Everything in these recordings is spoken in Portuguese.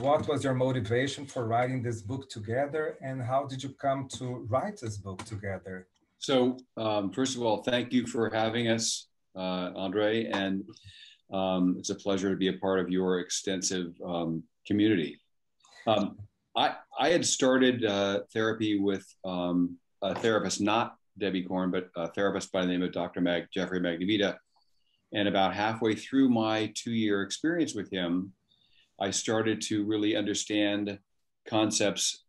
what was your motivation for writing this book together and how did you come to write this book together so um, first of all thank you for having us uh, andre and um, it's a pleasure to be a part of your extensive um, community um, I, I had started uh, therapy with um, a therapist not debbie korn but a therapist by the name of dr mag jeffrey magnavita and about halfway through my two year experience with him I started to really understand concepts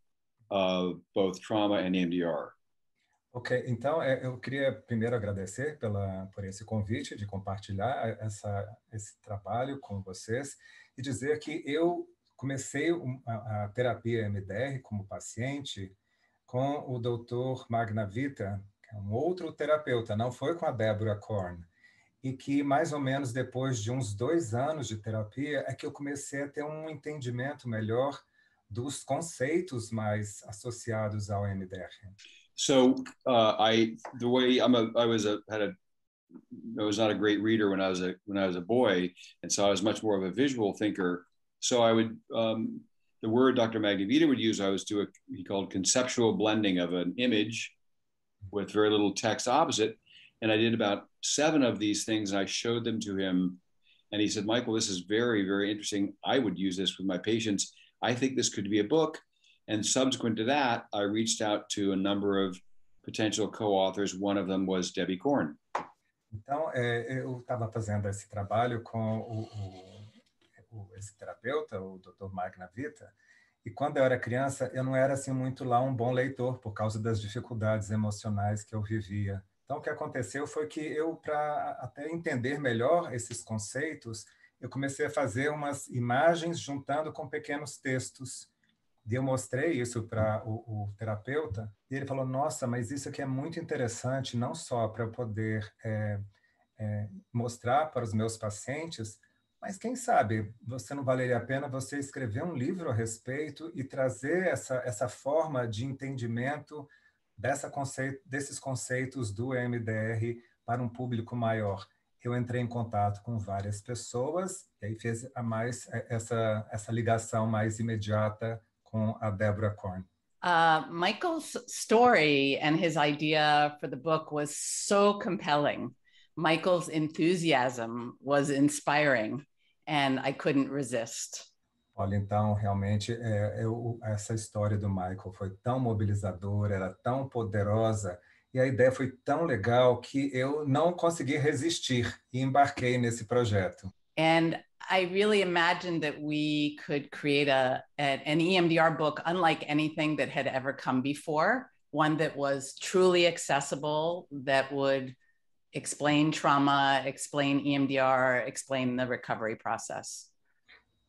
of both trauma and EMDR. Ok, então é, eu queria primeiro agradecer pela, por esse convite de compartilhar essa, esse trabalho com vocês e dizer que eu comecei a, a terapia MDR como paciente com o doutor Magna Vita, que é um outro terapeuta, não foi com a Débora Korn. e que mais ou menos depois de uns dois anos de terapia é que eu comecei a ter um entendimento melhor dos conceitos mais associados ao So uh, I the way I'm a I was a had a I was not a great reader when I was a when I was a boy, and so I was much more of a visual thinker. So I would um, the word Dr. Magnavita would use I was to a he called conceptual blending of an image with very little text opposite, and I did about seven of these things. And I showed them to him. And he said, Michael, this is very, very interesting. I would use this with my patients. I think this could be a book. And subsequent to that, I reached out to a number of potential co-authors. One of them was Debbie Korn. Então, é, eu estava fazendo esse trabalho com o, o, o, esse terapeuta, o Dr. Magna Vita, e quando eu era criança, eu não era assim muito lá um bom leitor por causa das dificuldades emocionais que eu vivia. Então, o que aconteceu foi que eu, para até entender melhor esses conceitos, eu comecei a fazer umas imagens juntando com pequenos textos. E eu mostrei isso para o, o, terapeuta, e ele falou: Nossa, mas isso aqui é muito interessante, não só para eu poder é, é, mostrar para os meus pacientes, mas quem sabe você não valeria a pena você escrever um livro a respeito e trazer essa, essa forma de entendimento dessa conceito, desses conceitos do MDR para um público maior. Eu entrei em contato com várias pessoas e aí fez a mais é, essa essa ligação mais imediata com a Deborah Korn. Uh, Michael's story and his idea for the book was so compelling. Michael's enthusiasm was inspiring, and I couldn't resist. Olha, então, realmente, é, eu, é essa história do Michael foi tão mobilizadora, era tão poderosa, e a ideia foi tão legal que eu não consegui resistir e embarquei nesse projeto. And I really imagined that we could create a, an EMDR book unlike anything that had ever come before, one that was truly accessible, that would explain trauma, explain EMDR, explain the recovery process.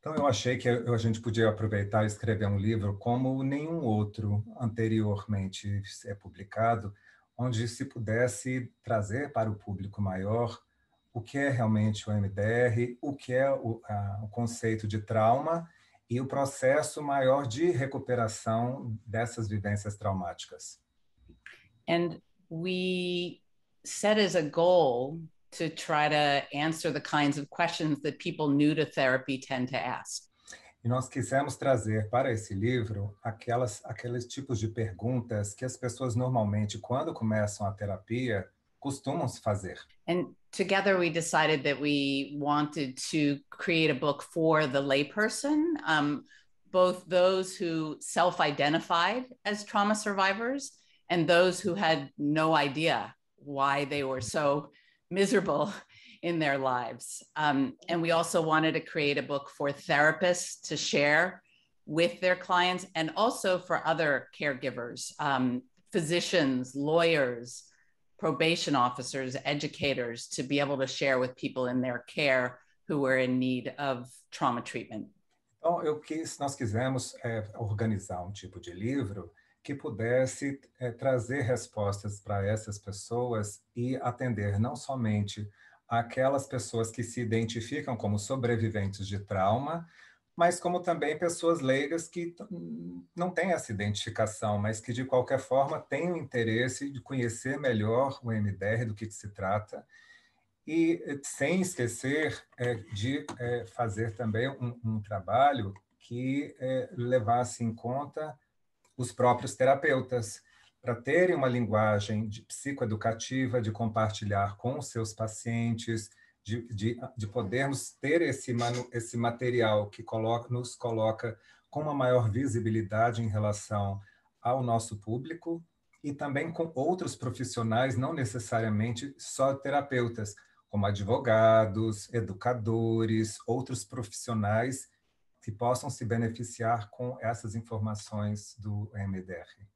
Então, eu achei que a gente podia aproveitar e escrever um livro como nenhum outro anteriormente é publicado, onde se pudesse trazer para o público maior o que é realmente o MDR, o que é o, a, o conceito de trauma e o processo maior de recuperação dessas vivências traumáticas. And we set as a goal to try to answer the kinds of questions that people new to therapy tend to ask. E nós quisemos trazer para esse livro aquelas, aqueles tipos de perguntas que as pessoas normalmente, quando começam a terapia, costumam se fazer. And together we decided that we wanted to create a book for the layperson, um, both those who self identified as trauma survivors and those who had no idea why they were so miserable in their lives. Um, and we also wanted to create a book for therapists to share with their clients and also for other caregivers, um, physicians, lawyers, probation officers, educators to be able to share with people in their care who were in need of trauma treatment. Então, eu quis, nós quisemos é, eh, organizar um tipo de livro que pudesse é, trazer respostas para essas pessoas e atender não somente aquelas pessoas que se identificam como sobreviventes de trauma, mas como também pessoas leigas que não têm essa identificação, mas que de qualquer forma têm o interesse de conhecer melhor o MDR, do que, que se trata, e eh, sem esquecer é, de é, fazer também um, um trabalho que é, levasse em conta os próprios terapeutas, para terem uma linguagem de psicoeducativa, de compartilhar com os seus pacientes, de, de, de podermos ter esse, manu, esse material que coloca, nos coloca com uma maior visibilidade em relação ao nosso público e também com outros profissionais, não necessariamente só terapeutas, como advogados, educadores, outros profissionais que possam se beneficiar com essas informações do MDR.